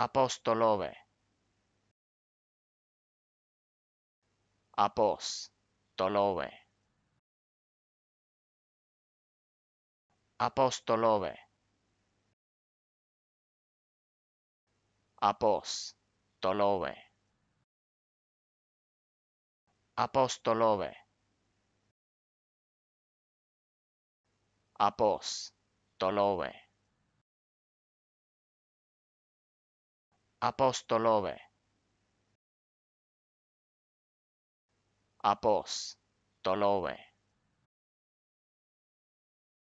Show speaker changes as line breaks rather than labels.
Apóstolove, Apostolove. apostolove Apostolove após apostolove apostolove